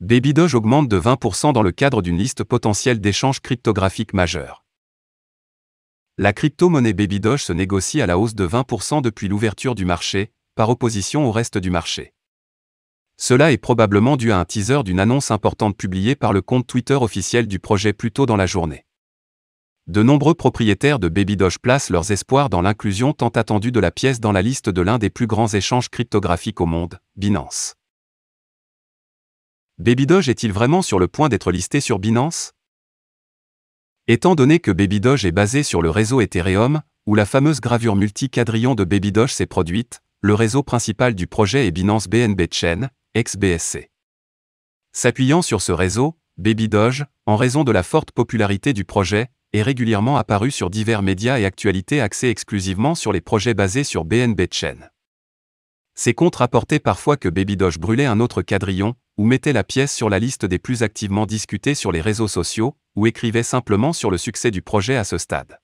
Doge augmente de 20% dans le cadre d'une liste potentielle d'échanges cryptographiques majeurs. La crypto-monnaie Doge se négocie à la hausse de 20% depuis l'ouverture du marché, par opposition au reste du marché. Cela est probablement dû à un teaser d'une annonce importante publiée par le compte Twitter officiel du projet plus tôt dans la journée. De nombreux propriétaires de Doge placent leurs espoirs dans l'inclusion tant attendue de la pièce dans la liste de l'un des plus grands échanges cryptographiques au monde, Binance. Babydoge est-il vraiment sur le point d'être listé sur Binance Étant donné que Babydoge est basé sur le réseau Ethereum, où la fameuse gravure multi cadrillon de Babydoge s'est produite, le réseau principal du projet est Binance BNB Chain, (xBSC). S'appuyant sur ce réseau, Babydoge, en raison de la forte popularité du projet, est régulièrement apparu sur divers médias et actualités axés exclusivement sur les projets basés sur BNB Chain. Ces comptes rapportaient parfois que Babydoge brûlait un autre quadrillon, ou mettez la pièce sur la liste des plus activement discutées sur les réseaux sociaux, ou écrivait simplement sur le succès du projet à ce stade.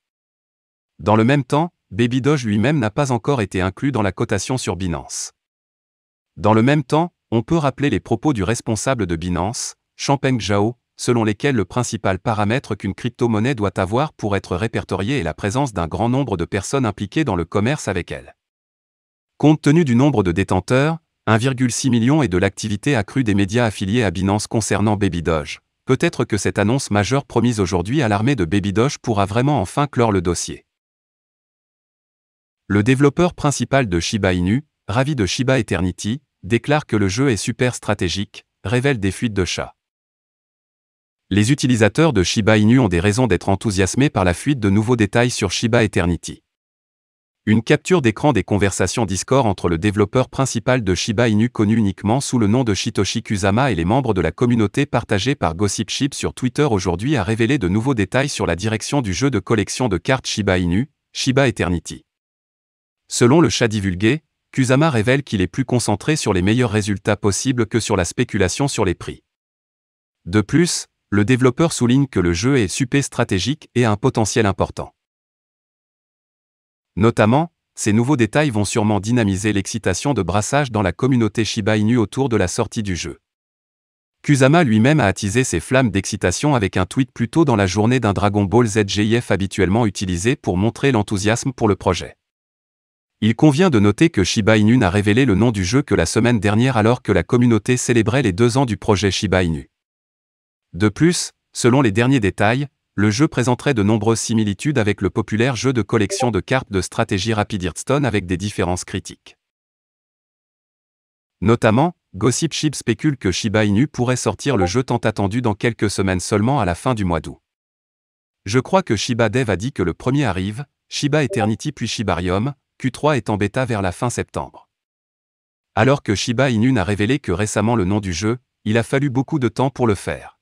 Dans le même temps, Baby Doge lui-même n'a pas encore été inclus dans la cotation sur Binance. Dans le même temps, on peut rappeler les propos du responsable de Binance, Champeng Zhao, selon lesquels le principal paramètre qu'une crypto-monnaie doit avoir pour être répertoriée est la présence d'un grand nombre de personnes impliquées dans le commerce avec elle. Compte tenu du nombre de détenteurs, 1,6 million et de l'activité accrue des médias affiliés à Binance concernant Baby Doge. Peut-être que cette annonce majeure promise aujourd'hui à l'armée de Baby Doge pourra vraiment enfin clore le dossier. Le développeur principal de Shiba Inu, ravi de Shiba Eternity, déclare que le jeu est super stratégique, révèle des fuites de chats. Les utilisateurs de Shiba Inu ont des raisons d'être enthousiasmés par la fuite de nouveaux détails sur Shiba Eternity. Une capture d'écran des conversations Discord entre le développeur principal de Shiba Inu connu uniquement sous le nom de Shitoshi Kusama et les membres de la communauté partagée par Gossip Ship sur Twitter aujourd'hui a révélé de nouveaux détails sur la direction du jeu de collection de cartes Shiba Inu, Shiba Eternity. Selon le chat divulgué, Kusama révèle qu'il est plus concentré sur les meilleurs résultats possibles que sur la spéculation sur les prix. De plus, le développeur souligne que le jeu est super stratégique et a un potentiel important. Notamment, ces nouveaux détails vont sûrement dynamiser l'excitation de brassage dans la communauté Shiba Inu autour de la sortie du jeu. Kusama lui-même a attisé ses flammes d'excitation avec un tweet plus tôt dans la journée d'un Dragon Ball ZGIF habituellement utilisé pour montrer l'enthousiasme pour le projet. Il convient de noter que Shiba Inu n'a révélé le nom du jeu que la semaine dernière alors que la communauté célébrait les deux ans du projet Shiba Inu. De plus, selon les derniers détails, le jeu présenterait de nombreuses similitudes avec le populaire jeu de collection de cartes de stratégie Rapid Hearthstone avec des différences critiques. Notamment, Gossip Ship spécule que Shiba Inu pourrait sortir le jeu tant attendu dans quelques semaines seulement à la fin du mois d'août. Je crois que Shiba Dev a dit que le premier arrive, Shiba Eternity puis Shibarium, Q3 est en bêta vers la fin septembre. Alors que Shiba Inu n'a révélé que récemment le nom du jeu, il a fallu beaucoup de temps pour le faire.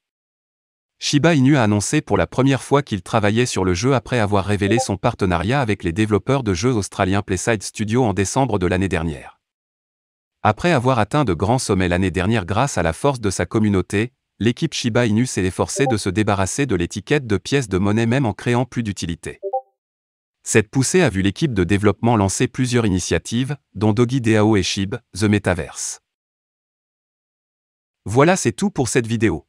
Shiba Inu a annoncé pour la première fois qu'il travaillait sur le jeu après avoir révélé son partenariat avec les développeurs de jeux australiens Playside Studio en décembre de l'année dernière. Après avoir atteint de grands sommets l'année dernière grâce à la force de sa communauté, l'équipe Shiba Inu s'est efforcée de se débarrasser de l'étiquette de pièces de monnaie même en créant plus d'utilité. Cette poussée a vu l'équipe de développement lancer plusieurs initiatives, dont Doggy Deao et Shib, The Metaverse. Voilà c'est tout pour cette vidéo.